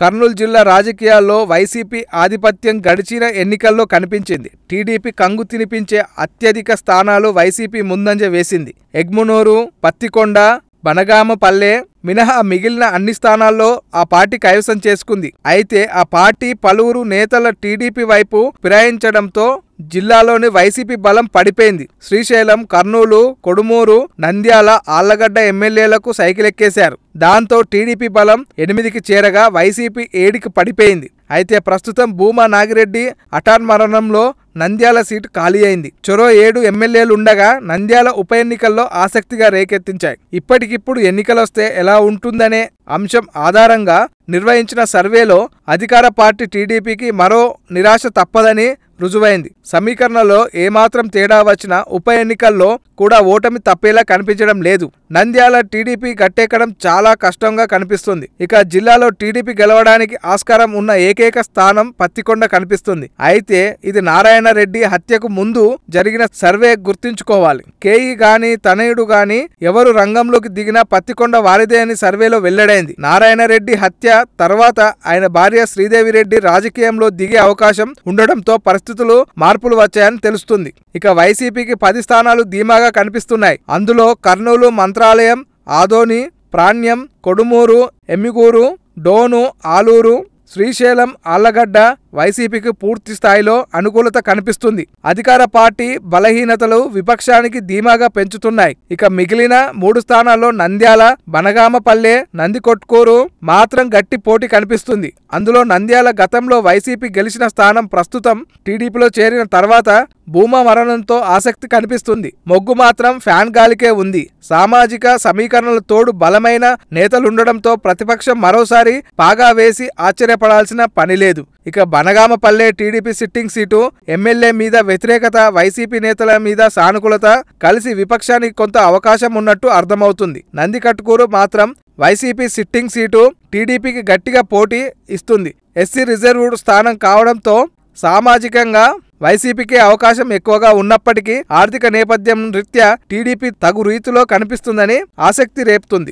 కర్నూలు జిల్లా రాజకీయాల్లో వైసీపీ ఆధిపత్యం గడిచిన ఎన్నికల్లో కనిపించింది టీడీపీ కంగు తినిపించే అత్యధిక స్థానాలు వైసీపీ ముందంజ వేసింది ఎగ్మునూరు పత్తికొండ బనగామపల్లె మినహా మిగిలిన అన్ని స్థానాల్లో ఆ పార్టీ కైవసం చేసుకుంది అయితే ఆ పార్టీ పలువురు నేతల టీడీపీ వైపు ఫిరాయించడంతో జిల్లాలోని వైసీపీ బలం పడిపోయింది శ్రీశైలం కర్నూలు కొడుమూరు నంద్యాల ఆళ్లగడ్డ ఎమ్మెల్యేలకు సైకిల్ ఎక్కేశారు దాంతో టీడీపీ బలం ఎనిమిదికి చేరగా వైసీపీ ఏడికి పడిపోయింది అయితే ప్రస్తుతం భూమా నాగిరెడ్డి అటాన్ మరణంలో నంద్యాల సీటు ఖాళీ అయింది చొరో ఏడు ఎమ్మెల్యేలు ఉండగా నంద్యాల ఉప ఎన్నికల్లో ఆసక్తిగా రేకెత్తించాయి ఇప్పటికిప్పుడు ఎన్నికలొస్తే ఎలా ఉంటుందనే అంశం ఆధారంగా నిర్వహించిన సర్వేలో అధికార పార్టీ టీడీపీకి మరో నిరాశ తప్పదని రుజువైంది సమీకరణలో ఏమాత్రం తేడా వచ్చినా ఉప ఎన్నికల్లో కూడా ఓటమి తప్పేలా కనిపించడం లేదు నంద్యాల టీడీపీ గట్టెక్కడం చాలా కష్టంగా కనిపిస్తుంది ఇక జిల్లాలో టీడీపీ గెలవడానికి ఆస్కారం ఉన్న ఏకైక స్థానం పత్తికొండ కనిపిస్తుంది అయితే ఇది నారాయణ రెడ్డి హత్యకు ముందు జరిగిన సర్వే గుర్తించుకోవాలి కేఈ గాని తనయుడు గాని ఎవరు రంగంలోకి దిగినా పత్తికొండ వారిదే అని సర్వేలో వెల్లడైంది నారాయణ రెడ్డి హత్య తర్వాత ఆయన భార్య శ్రీదేవి రెడ్డి రాజకీయంలో దిగే అవకాశం ఉండడంతో పరిస్థితులు మార్పులు వచ్చాయని తెలుస్తుంది ఇక వైసీపీకి పది స్థానాలు ధీమాగా కనిపిస్తున్నాయి అందులో కర్నూలు మంత్ర మంత్రాలయం ఆదోని ప్రాణ్యం కొడుమూరు ఎమ్మిగూరు డోను ఆలూరు శ్రీశైలం ఆళ్లగడ్డ వైసీపీకి పూర్తి స్థాయిలో అనుకూలత కనిపిస్తుంది అధికార పార్టీ బలహీనతలు విపక్షానికి ధీమాగా పెంచుతున్నాయి ఇక మిగిలిన మూడు స్థానాల్లో నంద్యాల బనగామపల్లె నందికొట్కూరు మాత్రం గట్టి పోటీ కనిపిస్తుంది అందులో నంద్యాల గతంలో వైసీపీ గెలిచిన స్థానం ప్రస్తుతం టీడీపీలో చేరిన తర్వాత భూమా మరణంతో ఆసక్తి కనిపిస్తుంది మొగ్గు మాత్రం ఫ్యాన్ గాలికే ఉంది సామాజిక సమీకరణల తోడు బలమైన నేతలుండడంతో ప్రతిపక్షం మరోసారి పాగా వేసి ఆశ్చర్యపడాల్సిన పనిలేదు ఇక Banaganapalle TDP sitting seat MLA మీద వ్యతిరేకత వైసీపీ నేతల మీద సానుకూలత కలిసి విపక్షానికి కొంత అవకాశం ఉన్నట్టు అర్థమవుతుంది నందికట్కూరు మాత్రం వైసీపీ సిట్టింగ్ సీటు టీడీపీకి గట్టిగా పోటీ ఇస్తుంది ఎస్సీ రిజర్వ్డ్ స్థానం కావడంతో సామాజికంగా వైసీపీకి అవకాశం ఎక్కువగా ఉన్నప్పటికీ ఆర్థిక నేపథ్యం రీత్యా టీడీపీ తగు రీతిలో కనిపిస్తుందని ఆసక్తి రేపుతుంది